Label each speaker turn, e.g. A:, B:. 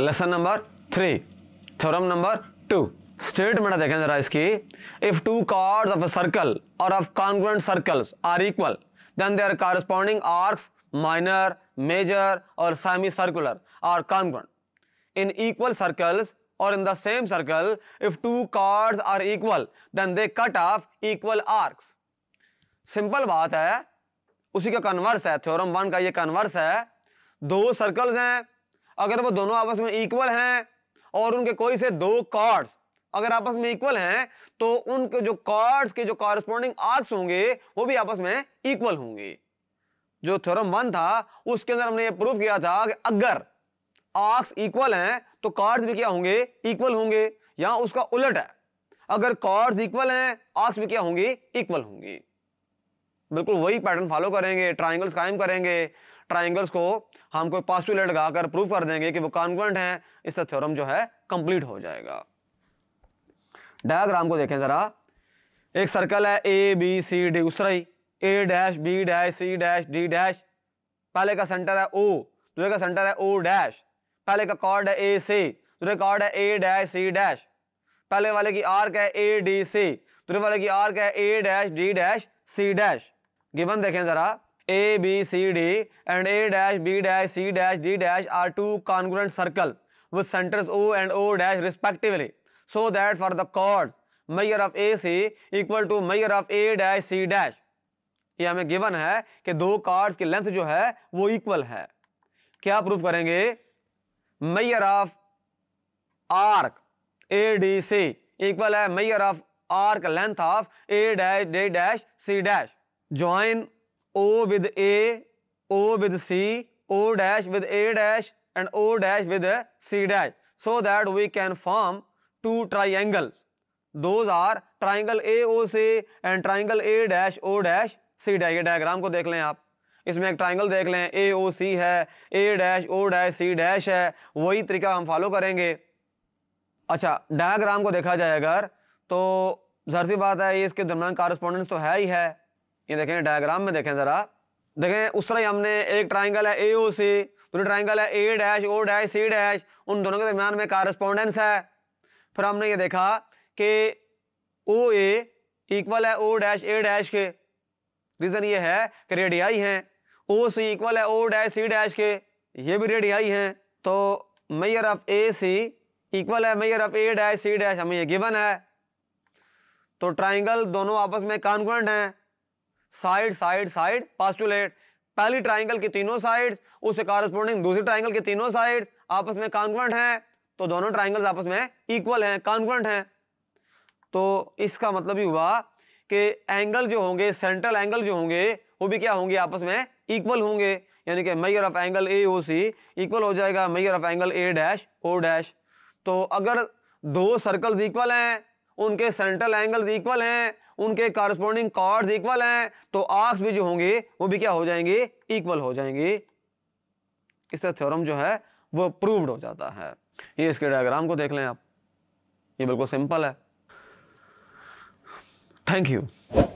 A: lesson number three theorem number two statement देखें जरा इसकी if two chords of a circle or of congruent circles are equal then are corresponding arcs minor major or semi circular are congruent in equal circles और in the same circle if two chords are equal then they cut off equal arcs simple बात है उसी का converse है theorem one का ये converse है दो सर्कल्स हैं अगर वो दोनों आपस में इक्वल हैं और उनके कोई से दो कार्ड्स अगर आपस में इक्वल हैं तो उनके जो कार्ड्स के जो कॉरस्पॉन्डिंग आर्ट्स होंगे वो भी आपस में इक्वल होंगे जो थ्योरम वन था उसके अंदर हमने ये प्रूफ किया था कि अगर आर्क्स इक्वल हैं तो कार्ड्स भी क्या होंगे इक्वल होंगे यहां उसका उलट है अगर कार्ड्स इक्वल हैं आर्क्स भी क्या होंगे इक्वल होंगे बिल्कुल वही पैटर्न फॉलो करेंगे ट्राइंगल्स कायम करेंगे ट्राइंगल्स को हम कोई पास्टूलेट लगाकर प्रूव कर देंगे कि वो कॉन्ग्रेंट हैं इसका थ्योरम जो है कंप्लीट हो जाएगा डायग्राम को देखें ज़रा एक सर्कल है ए बी सी डी दूसरा ही A dash B dash C dash D dash पहले का सेंटर है ओ दूसरे का सेंटर है ओ डैश पहले का कॉर्ड है ए सी दूसरे कॉर्ड है ए डैश सी डैश पहले वाले की आर्क है ए डी सी दूसरे वाले की आर्क है A dash D dash C dash given देखें ज़रा A B C D and A dash B dash C dash D dash are two congruent circle centres O and O dash respectively so that for the chord chords of A C equal to measure of A dash C dash ये हमें given है कि दो cards की length जो है वो equal है क्या प्रूफ करेंगे measure of arc A D C equal है measure of arc length of A dash D dash C dash join O with A O with C O dash with A dash and O dash with C dash so that we can form two triangles दो are triangle A O C and triangle A dash O dash C dash ये diagram को देख लें आप इसमें एक triangle देख लें ए ओ सी है A dash O dash C dash है वही तरीका हम फॉलो करेंगे अच्छा डायग्राम को देखा जाए अगर तो जहर सी बात है इसके दरमियान कारस्पोंडेंस तो है ही है ये देखें डायग्राम में देखें ज़रा देखें उस तरह हमने एक ट्राइंगल है ए ओ सी दूसरी ट्राइंगल है A dash O dash C dash उन दोनों के दरमियान में कारस्पॉन्डेंस है फिर हमने ये देखा कि ओ ए इक्वल है ओ डैश ए डैश के रीज़न ये है कि रेडियाई हैं ओ सी इक्वल है ओ डैश सी डैश के ये भी रेडियाई हैं तो मैयर ऑफ ए सी इक्वल है measure of A dash C dash हमें ये गिवन है तो ट्राइंगल दोनों आपस में कॉन्क्वेंट हैं साइड साइड साइड पास्टुलेट पहली ट्राइंगल की तीनों साइड्स उससे कारस्पॉन्डिंग दूसरी ट्राइंगल की तीनों साइड्स आपस में कॉन्क्वेंट हैं तो दोनों ट्राइंगल्स आपस में इक्वल हैं कॉन्क्वेंट हैं तो इसका मतलब ही हुआ कि एंगल जो होंगे सेंट्रल एंगल जो होंगे वो भी क्या होंगे आपस में इक्वल होंगे यानी कि measure of angle A O C equal हो जाएगा measure of angle A dash O dash तो अगर दो सर्कल्स इक्वल हैं उनके सेंट्रल एंगल्स इक्वल हैं उनके कारस्पॉन्डिंग कार्ड इक्वल हैं तो आर्क्स भी जो होंगे वो भी क्या हो जाएंगे इक्वल हो जाएंगे इस थ्योरम जो है वो प्रूव्ड हो जाता है ये इसके डायग्राम को देख लें आप ये बिल्कुल सिंपल है थैंक यू